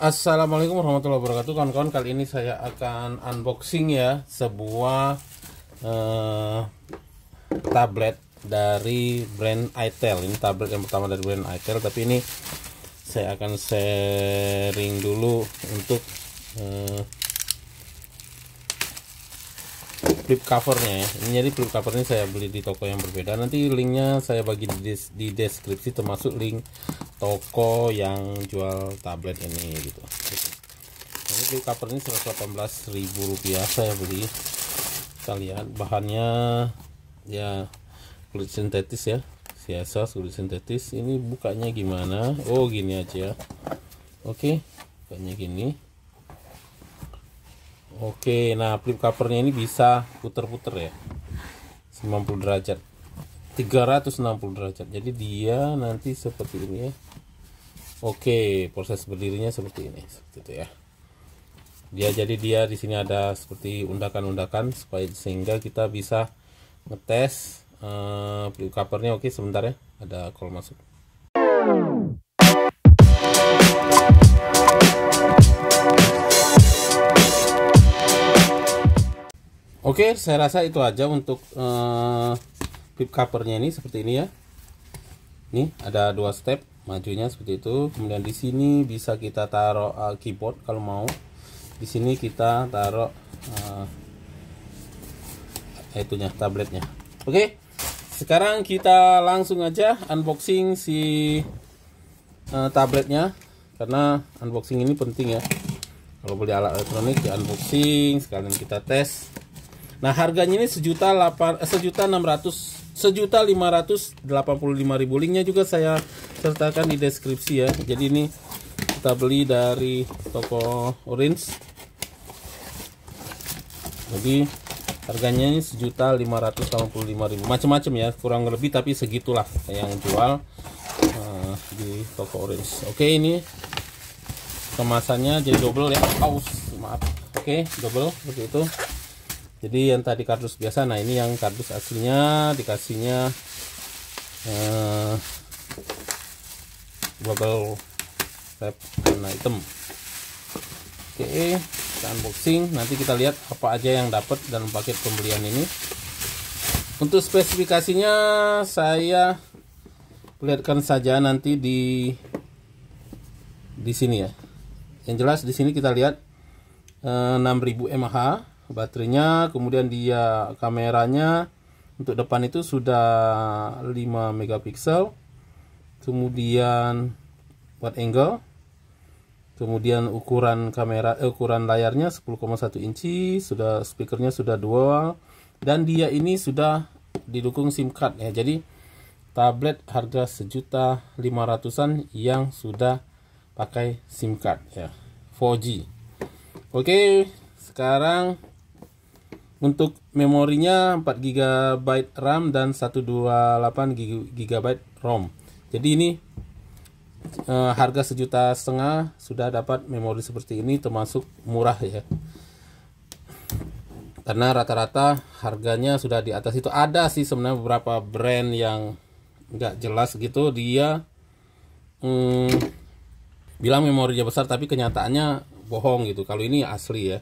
Assalamualaikum warahmatullahi wabarakatuh kawan-kawan kali ini saya akan unboxing ya sebuah eh, tablet dari brand Itel ini tablet yang pertama dari brand Itel tapi ini saya akan sharing dulu untuk eh, flip covernya ya ini jadi flip covernya saya beli di toko yang berbeda nanti linknya saya bagi di, des di deskripsi termasuk link toko yang jual tablet ini gitu ini flip cover ini 118 ribu rupiah saya beli kita lihat bahannya ya kulit sintetis ya biasa kulit sintetis ini bukanya gimana oh gini aja oke okay. bukanya gini Oke, nah flip covernya ini bisa puter-puter ya. 90 derajat. 360 derajat. Jadi dia nanti seperti ini ya. Oke, proses berdirinya seperti ini, seperti itu ya. Dia jadi dia di sini ada seperti undakan-undakan supaya sehingga kita bisa ngetes uh, flip covernya. Oke, sebentar ya. Ada call masuk. Oke, saya rasa itu aja untuk uh, pip covernya ini seperti ini ya. Ini ada dua step majunya seperti itu. Kemudian di sini bisa kita taruh uh, keyboard kalau mau. Di sini kita taruh uh, itunya tabletnya. Oke. Sekarang kita langsung aja unboxing si uh, tabletnya karena unboxing ini penting ya. Kalau beli alat elektronik di ya unboxing sekalian kita tes Nah harganya ini sejuta delapan eh, sejuta enam ratus sejuta lima ratus delapan puluh lima ribu linknya juga saya sertakan di deskripsi ya. Jadi ini kita beli dari toko Orange. Jadi harganya ini sejuta lima ratus delapan puluh lima ribu macam-macam ya kurang lebih tapi segitulah yang jual uh, di toko Orange. Oke ini kemasannya jadi double ya. Aus maaf. Oke double seperti itu jadi yang tadi kardus biasa nah ini yang kardus aslinya dikasihnya eh, bubble wrap warna hitam oke kita unboxing nanti kita lihat apa aja yang dapat dalam paket pembelian ini untuk spesifikasinya saya perlihatkan saja nanti di di sini ya yang jelas di sini kita lihat 6000 eh, mAh baterainya kemudian dia kameranya untuk depan itu sudah 5 megapiksel kemudian buat angle kemudian ukuran kamera eh, ukuran layarnya 10,1 inci sudah speakernya sudah dual dan dia ini sudah didukung SIM card ya jadi tablet harga sejuta lima ratusan yang sudah pakai SIM card ya 4G Oke sekarang untuk memorinya 4 GB RAM dan 128 GB ROM. Jadi ini e, harga sejuta setengah sudah dapat memori seperti ini termasuk murah ya. Karena rata-rata harganya sudah di atas itu. Ada sih sebenarnya beberapa brand yang nggak jelas gitu dia mm, bilang memorinya besar tapi kenyataannya bohong gitu. Kalau ini asli ya.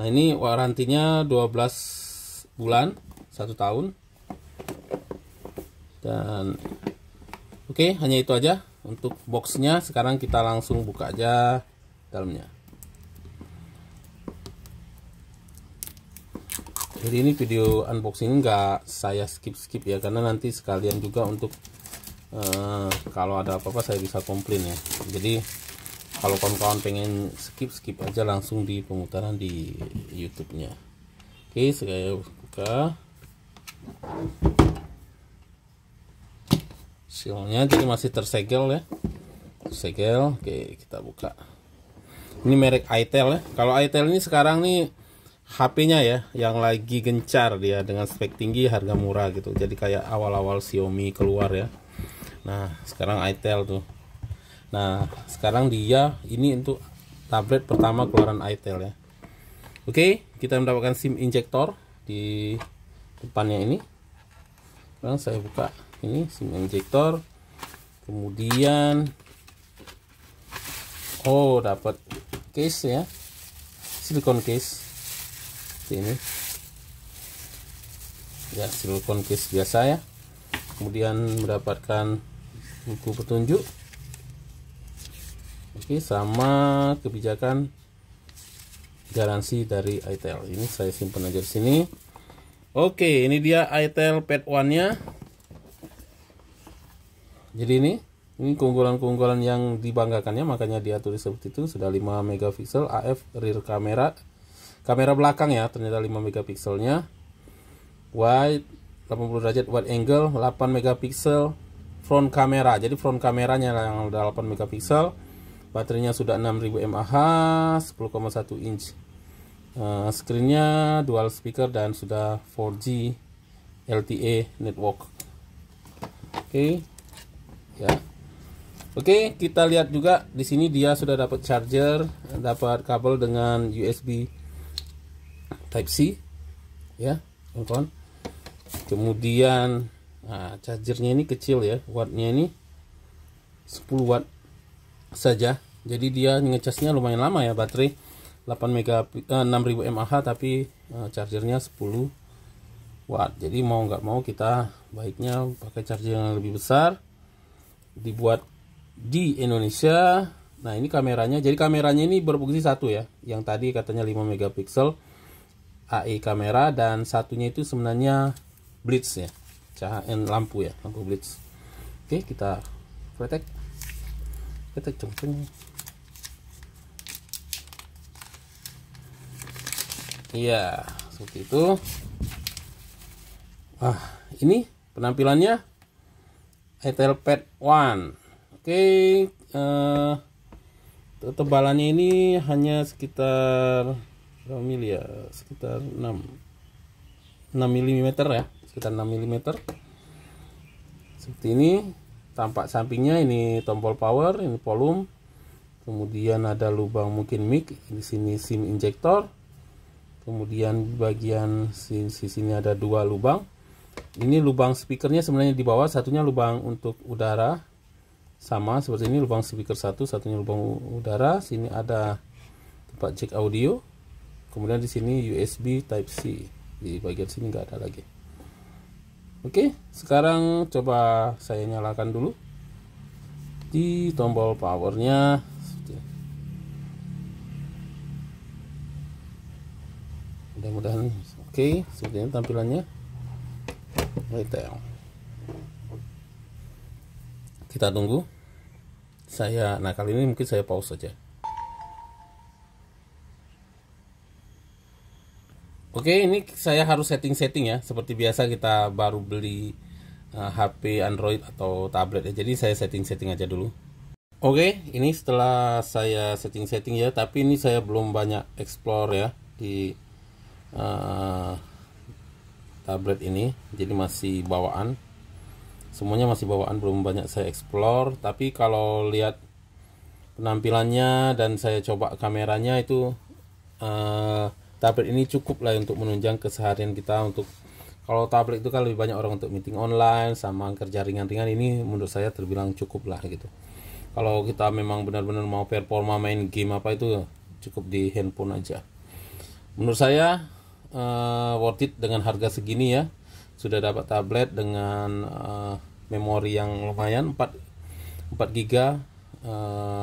Nah ini warantinya 12 bulan, satu tahun. Dan oke okay, hanya itu aja untuk boxnya. Sekarang kita langsung buka aja dalamnya. Jadi ini video unboxing nggak saya skip-skip ya karena nanti sekalian juga untuk uh, kalau ada apa-apa saya bisa komplain ya. Jadi kalau kawan-kawan pengen skip skip aja langsung di pemutaran di YouTube-nya oke saya buka sealnya jadi masih tersegel ya Segel. oke kita buka ini merek Itel ya kalau Itel ini sekarang nih HP-nya ya yang lagi gencar dia dengan spek tinggi harga murah gitu jadi kayak awal-awal Xiaomi keluar ya nah sekarang Itel tuh nah sekarang dia ini untuk tablet pertama keluaran itel ya oke kita mendapatkan sim injector di depannya ini sekarang saya buka ini sim injector kemudian oh dapat case ya silikon case seperti ini ya silikon case biasa ya kemudian mendapatkan buku petunjuk Oke, sama kebijakan garansi dari ITL. Ini saya simpan aja di sini. Oke, ini dia ITL Pad One-nya. Jadi ini ini keunggulan-keunggulan yang dibanggakannya makanya dia tulis seperti itu sudah 5 megapiksel AF rear kamera kamera belakang ya ternyata 5 megapikselnya wide 80 derajat wide angle 8 megapiksel front kamera jadi front kameranya yang udah 8 megapiksel baterainya sudah 6000 mAh 10,1 inch uh, screennya dual speaker dan sudah 4G LTE network oke okay. ya oke okay, kita lihat juga di sini dia sudah dapat charger dapat kabel dengan USB Type C ya teman kemudian nah, chargernya ini kecil ya wattnya ini 10 watt saja jadi dia ngecasnya lumayan lama ya baterai 8 mega eh, 6000 mAh tapi eh, chargernya 10 watt jadi mau nggak mau kita baiknya pakai charger yang lebih besar dibuat di Indonesia nah ini kameranya jadi kameranya ini berfungsi satu ya yang tadi katanya 5 megapiksel AI e kamera dan satunya itu sebenarnya blitz ya cahaya eh, lampu ya lampu blitz oke kita protect kita cemplung iya seperti itu ah ini penampilannya Etelpad One oke okay, eh, uh, tebalannya ini hanya sekitar berapa mili ya sekitar 6 6 mm ya sekitar 6 mm seperti ini tampak sampingnya ini tombol power ini volume kemudian ada lubang mungkin mic di sini sim injector kemudian bagian sisi sini ada dua lubang ini lubang speakernya sebenarnya di bawah satunya lubang untuk udara sama seperti ini lubang speaker satu satunya lubang udara sini ada tempat jack audio kemudian di sini USB Type C di bagian sini nggak ada lagi Oke, sekarang coba saya nyalakan dulu di tombol powernya. Mudah-mudahan oke, okay, seperti ini tampilannya. Kita tunggu. Saya, nah kali ini mungkin saya pause saja. Oke, ini saya harus setting-setting ya. Seperti biasa kita baru beli uh, eh, HP Android atau tablet ya. Jadi saya setting-setting aja dulu. Oke, ini setelah saya setting-setting ya, tapi ini saya belum banyak explore ya di uh, tablet ini. Jadi masih bawaan. Semuanya masih bawaan, belum banyak saya explore, tapi kalau lihat penampilannya dan saya coba kameranya itu uh, tablet ini cukup lah untuk menunjang keseharian kita untuk kalau tablet itu kan lebih banyak orang untuk meeting online sama kerja ringan-ringan ini menurut saya terbilang cukup lah gitu kalau kita memang benar-benar mau performa main game apa itu cukup di handphone aja menurut saya uh, worth it dengan harga segini ya sudah dapat tablet dengan uh, memori yang lumayan 4 4 GB uh,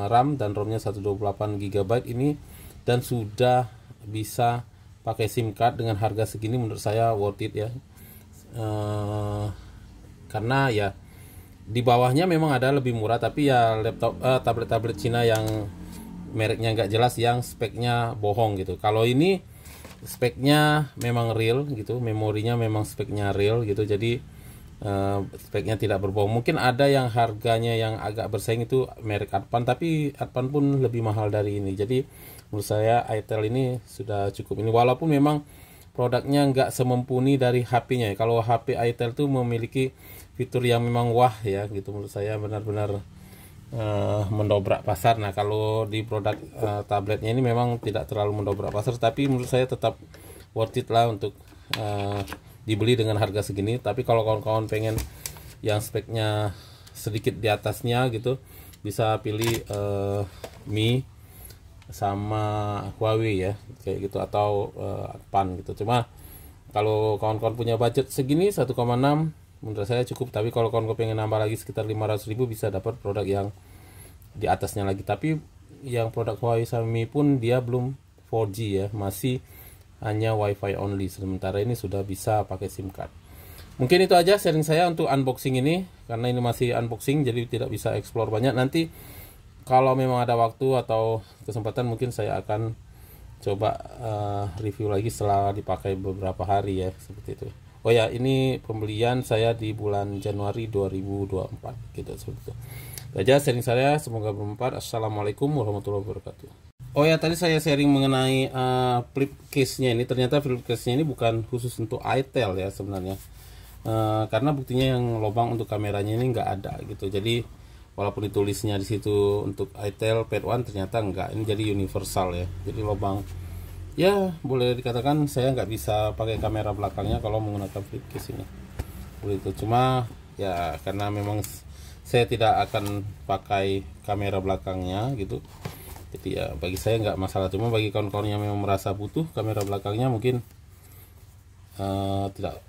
RAM dan ROM-nya 128 GB ini dan sudah bisa pakai SIM card dengan harga segini menurut saya worth it ya. Uh, karena ya di bawahnya memang ada lebih murah tapi ya laptop uh, tablet-tablet Cina yang mereknya nggak jelas yang speknya bohong gitu. Kalau ini speknya memang real gitu, memorinya memang speknya real gitu. Jadi uh, speknya tidak berbohong. Mungkin ada yang harganya yang agak bersaing itu merek Advan tapi Advan pun lebih mahal dari ini. Jadi menurut saya itel ini sudah cukup ini walaupun memang produknya nggak semempuni dari HP-nya kalau HP itel itu memiliki fitur yang memang wah ya gitu menurut saya benar-benar uh, mendobrak pasar nah kalau di produk uh, tabletnya ini memang tidak terlalu mendobrak pasar tapi menurut saya tetap worth it lah untuk uh, dibeli dengan harga segini tapi kalau kawan-kawan pengen yang speknya sedikit di atasnya gitu bisa pilih uh, Mi sama Huawei ya kayak gitu atau uh, Pan gitu cuma kalau kawan-kawan punya budget segini 1,6 menurut saya cukup tapi kalau kawan-kawan pengen nambah lagi sekitar 500 ribu bisa dapat produk yang di atasnya lagi tapi yang produk Huawei Xiaomi pun dia belum 4G ya masih hanya WiFi only sementara ini sudah bisa pakai SIM card mungkin itu aja sharing saya untuk unboxing ini karena ini masih unboxing jadi tidak bisa explore banyak nanti kalau memang ada waktu atau kesempatan mungkin saya akan coba uh, review lagi setelah dipakai beberapa hari ya seperti itu oh ya ini pembelian saya di bulan Januari 2024 gitu seperti itu itu sharing saya semoga bermanfaat assalamualaikum warahmatullahi wabarakatuh oh ya tadi saya sharing mengenai uh, flip case nya ini ternyata flip case nya ini bukan khusus untuk itel ya sebenarnya uh, karena buktinya yang lubang untuk kameranya ini nggak ada gitu jadi walaupun ditulisnya di situ untuk ITEL Pad 1 ternyata enggak ini jadi universal ya jadi lubang ya boleh dikatakan saya nggak bisa pakai kamera belakangnya kalau menggunakan flip case ini begitu cuma ya karena memang saya tidak akan pakai kamera belakangnya gitu jadi ya bagi saya nggak masalah cuma bagi kawan-kawan yang memang merasa butuh kamera belakangnya mungkin uh, tidak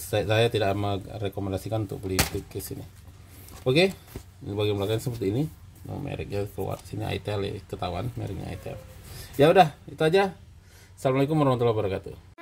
saya, tidak merekomendasikan untuk beli flip ini oke okay. ini bagian belakang seperti ini nah mereknya keluar sini ITL ya ketahuan mereknya ITL ya udah itu aja assalamualaikum warahmatullahi wabarakatuh